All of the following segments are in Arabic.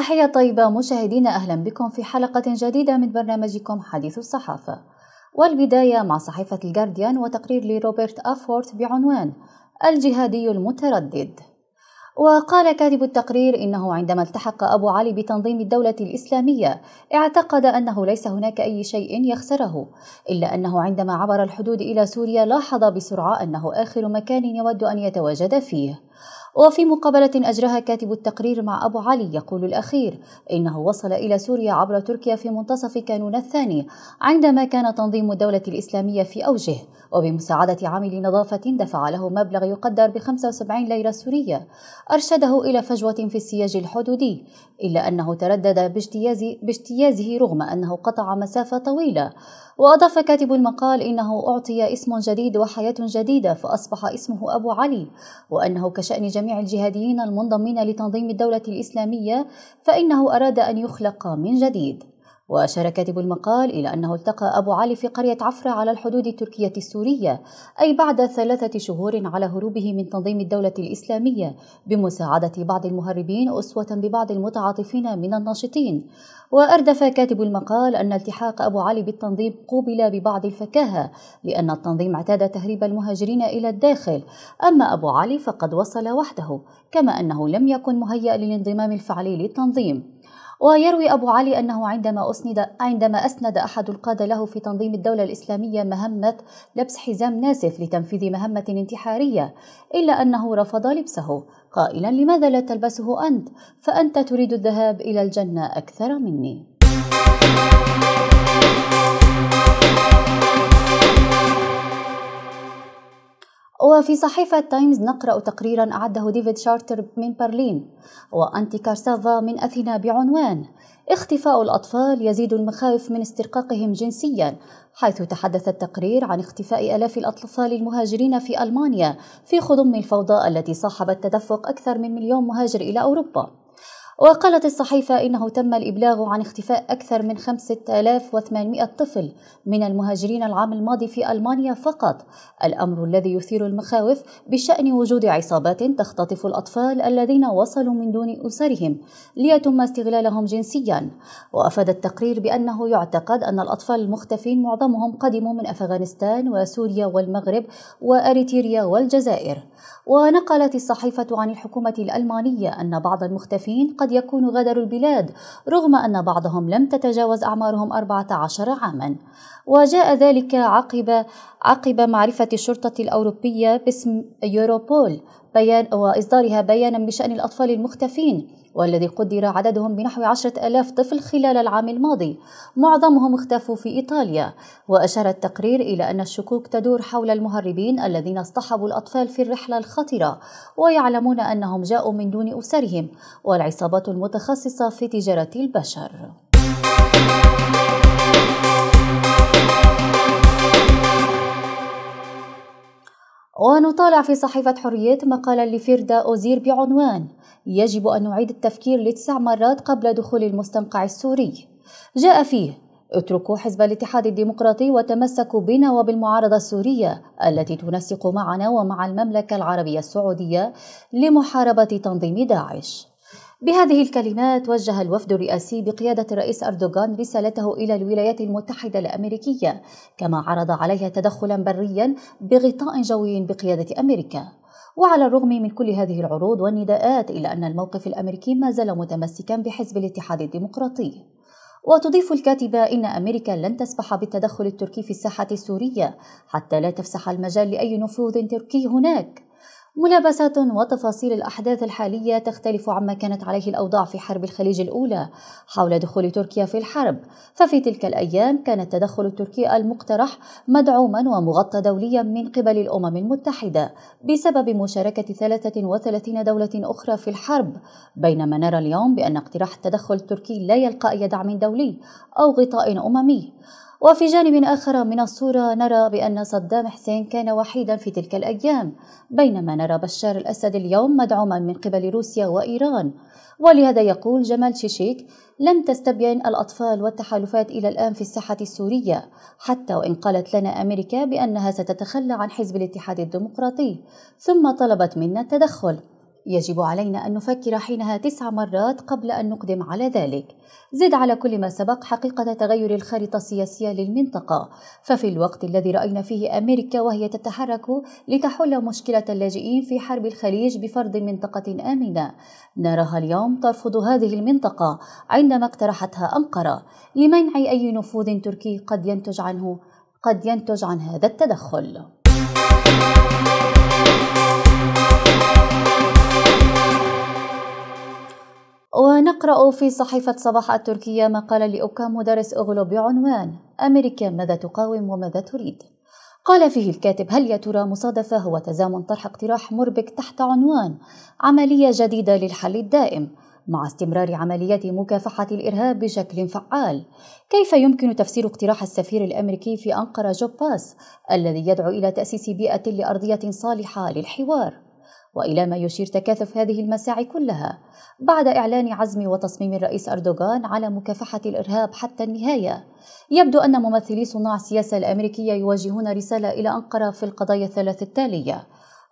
تحية طيبة مشاهدينا أهلا بكم في حلقة جديدة من برنامجكم حديث الصحافة والبداية مع صحيفة الجارديان وتقرير لروبرت أفورت بعنوان الجهادي المتردد وقال كاتب التقرير إنه عندما التحق أبو علي بتنظيم الدولة الإسلامية اعتقد أنه ليس هناك أي شيء يخسره إلا أنه عندما عبر الحدود إلى سوريا لاحظ بسرعة أنه آخر مكان يود أن يتواجد فيه وفي مقابلة أجراها كاتب التقرير مع أبو علي يقول الأخير إنه وصل إلى سوريا عبر تركيا في منتصف كانون الثاني عندما كان تنظيم الدولة الإسلامية في أوجه وبمساعدة عامل نظافة دفع له مبلغ يقدر ب 75 ليرة سورية أرشده إلى فجوة في السياج الحدودي إلا أنه تردد باجتياز باجتيازه رغم أنه قطع مسافة طويلة وأضاف كاتب المقال إنه أعطي اسم جديد وحياة جديدة فأصبح اسمه أبو علي وأنه كشأن جميع الجهاديين المنضمين لتنظيم الدولة الإسلامية فإنه أراد أن يخلق من جديد وأشار كاتب المقال إلى أنه التقى أبو علي في قرية عفرة على الحدود التركية السورية أي بعد ثلاثة شهور على هروبه من تنظيم الدولة الإسلامية بمساعدة بعض المهربين أسوة ببعض المتعاطفين من الناشطين وأردف كاتب المقال أن التحاق أبو علي بالتنظيم قوبل ببعض الفكاهة لأن التنظيم اعتاد تهريب المهاجرين إلى الداخل أما أبو علي فقد وصل وحده كما أنه لم يكن مهيأ للانضمام الفعلي للتنظيم ويروي أبو علي أنه عندما أسند عندما أسند أحد القادة له في تنظيم الدولة الإسلامية مهمة لبس حزام ناسف لتنفيذ مهمة انتحارية إلا أنه رفض لبسه قائلا لماذا لا تلبسه أنت فأنت تريد الذهاب إلى الجنة أكثر مني وفي صحيفة تايمز نقرأ تقريرا أعده ديفيد شارتر من برلين وأنتي كارسافا من أثينا بعنوان اختفاء الأطفال يزيد المخاوف من استرقاقهم جنسيا حيث تحدث التقرير عن اختفاء آلاف الأطفال المهاجرين في ألمانيا في خضم الفوضى التي صاحبت تدفق أكثر من مليون مهاجر إلى أوروبا وقالت الصحيفة إنه تم الإبلاغ عن اختفاء أكثر من 5800 طفل من المهاجرين العام الماضي في ألمانيا فقط الأمر الذي يثير المخاوف بشأن وجود عصابات تختطف الأطفال الذين وصلوا من دون أسرهم ليتم استغلالهم جنسيا وأفاد التقرير بأنه يعتقد أن الأطفال المختفين معظمهم قدموا من أفغانستان وسوريا والمغرب وأريتريا والجزائر ونقلت الصحيفة عن الحكومة الألمانية أن بعض المختفين قد قد يكون غادروا البلاد رغم أن بعضهم لم تتجاوز أعمارهم 14 عاما وجاء ذلك عقب عقب معرفة الشرطة الأوروبية باسم يوروبول بيان وإصدارها بيانا بشأن الأطفال المختفين والذي قدر عددهم بنحو عشرة ألاف طفل خلال العام الماضي معظمهم اختفوا في إيطاليا وأشار التقرير إلى أن الشكوك تدور حول المهربين الذين اصطحبوا الأطفال في الرحلة الخطرة ويعلمون أنهم جاءوا من دون أسرهم والعصابات المتخصصة في تجارة البشر ونطالع في صحيفة حريات مقالا لفردة أوزير بعنوان يجب أن نعيد التفكير لتسع مرات قبل دخول المستنقع السوري جاء فيه اتركوا حزب الاتحاد الديمقراطي وتمسكوا بنا وبالمعارضة السورية التي تنسق معنا ومع المملكة العربية السعودية لمحاربة تنظيم داعش بهذه الكلمات وجه الوفد الرئاسي بقيادة الرئيس أردوغان رسالته إلى الولايات المتحدة الأمريكية كما عرض عليها تدخلا بريا بغطاء جوي بقيادة أمريكا وعلى الرغم من كل هذه العروض والنداءات إلا أن الموقف الأمريكي ما زال متمسكا بحزب الاتحاد الديمقراطي وتضيف الكاتبة إن أمريكا لن تسمح بالتدخل التركي في الساحة السورية حتى لا تفسح المجال لأي نفوذ تركي هناك ملابسات وتفاصيل الأحداث الحالية تختلف عما كانت عليه الأوضاع في حرب الخليج الأولى حول دخول تركيا في الحرب، ففي تلك الأيام كان التدخل التركي المقترح مدعوما ومغطى دوليا من قبل الأمم المتحدة بسبب مشاركة 33 دولة أخرى في الحرب، بينما نرى اليوم بأن اقتراح التدخل التركي لا يلقى أي دعم دولي أو غطاء أممي. وفي جانب آخر من الصورة نرى بأن صدام حسين كان وحيدا في تلك الأيام بينما نرى بشار الأسد اليوم مدعوما من قبل روسيا وإيران ولهذا يقول جمال شيشيك لم تستبين الأطفال والتحالفات إلى الآن في الساحة السورية حتى وإن قالت لنا أمريكا بأنها ستتخلى عن حزب الاتحاد الديمقراطي ثم طلبت منا التدخل يجب علينا أن نفكر حينها تسع مرات قبل أن نقدم على ذلك. زد على كل ما سبق حقيقة تغير الخارطة السياسية للمنطقة، ففي الوقت الذي رأينا فيه أمريكا وهي تتحرك لتحل مشكلة اللاجئين في حرب الخليج بفرض منطقة آمنة، نراها اليوم ترفض هذه المنطقة عندما اقترحتها أنقرة لمنع أي نفوذ تركي قد ينتج عنه قد ينتج عن هذا التدخل. نقرأ في صحيفة صباح التركية مقالا لأوكا مدرس أغلو بعنوان أمريكا ماذا تقاوم وماذا تريد قال فيه الكاتب هل يا ترى مصادفة هو تزامن طرح اقتراح مربك تحت عنوان عملية جديدة للحل الدائم مع استمرار عمليات مكافحة الإرهاب بشكل فعال كيف يمكن تفسير اقتراح السفير الأمريكي في أنقرة جوباس الذي يدعو إلى تأسيس بيئة لأرضية صالحة للحوار والى ما يشير تكاثف هذه المساعي كلها بعد اعلان عزم وتصميم الرئيس اردوغان على مكافحه الارهاب حتى النهايه يبدو ان ممثلي صناع السياسه الامريكيه يوجهون رساله الى انقره في القضايا الثلاث التاليه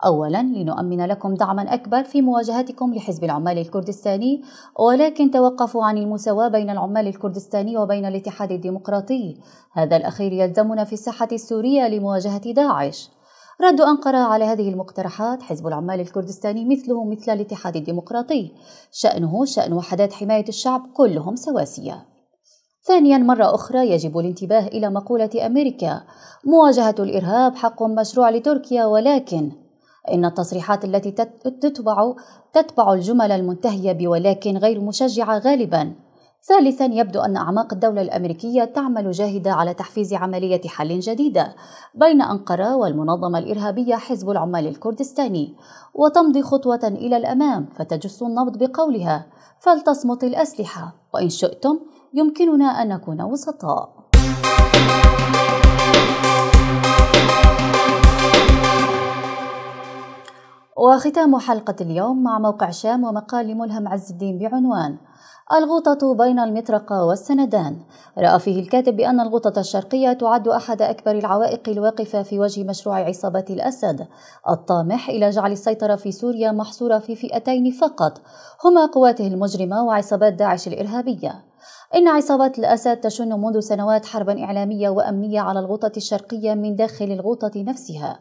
اولا لنؤمن لكم دعما اكبر في مواجهتكم لحزب العمال الكردستاني ولكن توقفوا عن المساواه بين العمال الكردستاني وبين الاتحاد الديمقراطي هذا الاخير يلزمنا في الساحه السوريه لمواجهه داعش رد أنقرة على هذه المقترحات حزب العمال الكردستاني مثله مثل الاتحاد الديمقراطي شأنه شأن وحدات حماية الشعب كلهم سواسية ثانيا مرة أخرى يجب الانتباه إلى مقولة أمريكا مواجهة الإرهاب حق مشروع لتركيا ولكن إن التصريحات التي تتبع تتبع الجمل المنتهية بولكن غير مشجعة غالبا ثالثا يبدو أن أعماق الدولة الأمريكية تعمل جاهدة على تحفيز عملية حل جديدة بين أنقرة والمنظمة الإرهابية حزب العمال الكردستاني وتمضي خطوة إلى الأمام فتجس النبض بقولها فلتصمت الأسلحة وإن شئتم يمكننا أن نكون وسطاء وختام حلقة اليوم مع موقع شام ومقال ملهم عز الدين بعنوان الغوطة بين المطرقة والسندان رأى فيه الكاتب بأن الغوطة الشرقية تعد أحد أكبر العوائق الواقفة في وجه مشروع عصابة الأسد الطامح إلى جعل السيطرة في سوريا محصورة في فئتين فقط هما قواته المجرمة وعصابات داعش الإرهابية إن عصابات الأسد تشن منذ سنوات حربا إعلامية وأمنية على الغوطة الشرقية من داخل الغوطة نفسها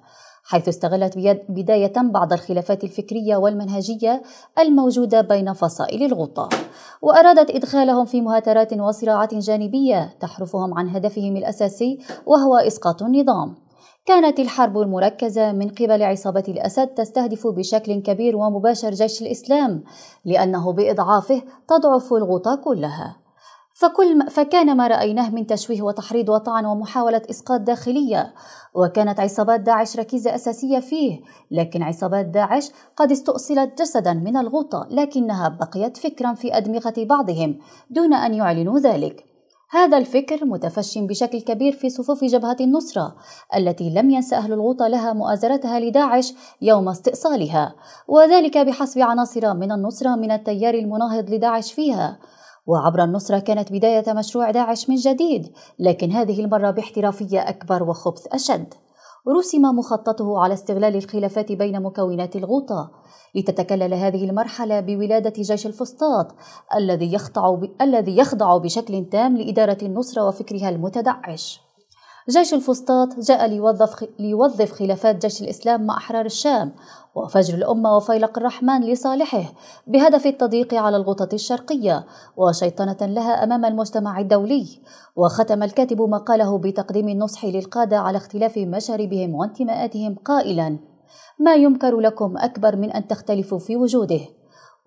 حيث استغلت بداية بعض الخلافات الفكرية والمنهجية الموجودة بين فصائل الغوطة وأرادت إدخالهم في مهاترات وصراعات جانبية تحرفهم عن هدفهم الأساسي وهو إسقاط النظام كانت الحرب المركزة من قبل عصابة الأسد تستهدف بشكل كبير ومباشر جيش الإسلام لأنه بإضعافه تضعف الغوطة كلها فكل ما فكان ما رأيناه من تشويه وتحريض وطعن ومحاولة إسقاط داخلية وكانت عصابات داعش ركيزة أساسية فيه لكن عصابات داعش قد استؤصلت جسدا من الغوطة لكنها بقيت فكرا في أدمغة بعضهم دون أن يعلنوا ذلك هذا الفكر متفشٍ بشكل كبير في صفوف جبهة النصرة التي لم ينس أهل الغوطة لها مؤازرتها لداعش يوم استئصالها وذلك بحسب عناصر من النصرة من التيار المناهض لداعش فيها وعبر النصرة كانت بداية مشروع داعش من جديد لكن هذه المرة باحترافية أكبر وخبث أشد رسم مخططه على استغلال الخلافات بين مكونات الغوطة لتتكلل هذه المرحلة بولادة جيش الفسطاط الذي يخضع ب... الذي يخضع بشكل تام لإدارة النصرة وفكرها المتدعش جيش الفسطاط جاء ليوظف, ليوظف خلافات جيش الإسلام مع أحرار الشام وفجر الأمة وفيلق الرحمن لصالحه بهدف التضييق على الغطط الشرقية وشيطنة لها أمام المجتمع الدولي وختم الكاتب مقاله بتقديم النصح للقادة على اختلاف مشاربهم وانتماءاتهم قائلا ما يمكر لكم أكبر من أن تختلفوا في وجوده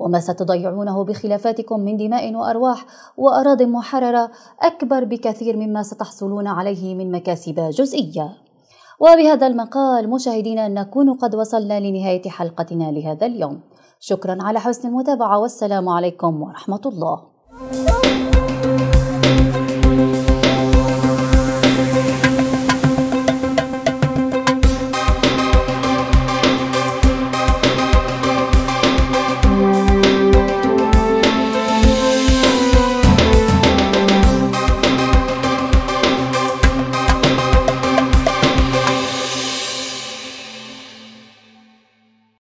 وما ستضيعونه بخلافاتكم من دماء وأرواح وأراض محررة أكبر بكثير مما ستحصلون عليه من مكاسب جزئية وبهذا المقال مشاهدينا نكون قد وصلنا لنهاية حلقتنا لهذا اليوم شكرا على حسن المتابعة والسلام عليكم ورحمة الله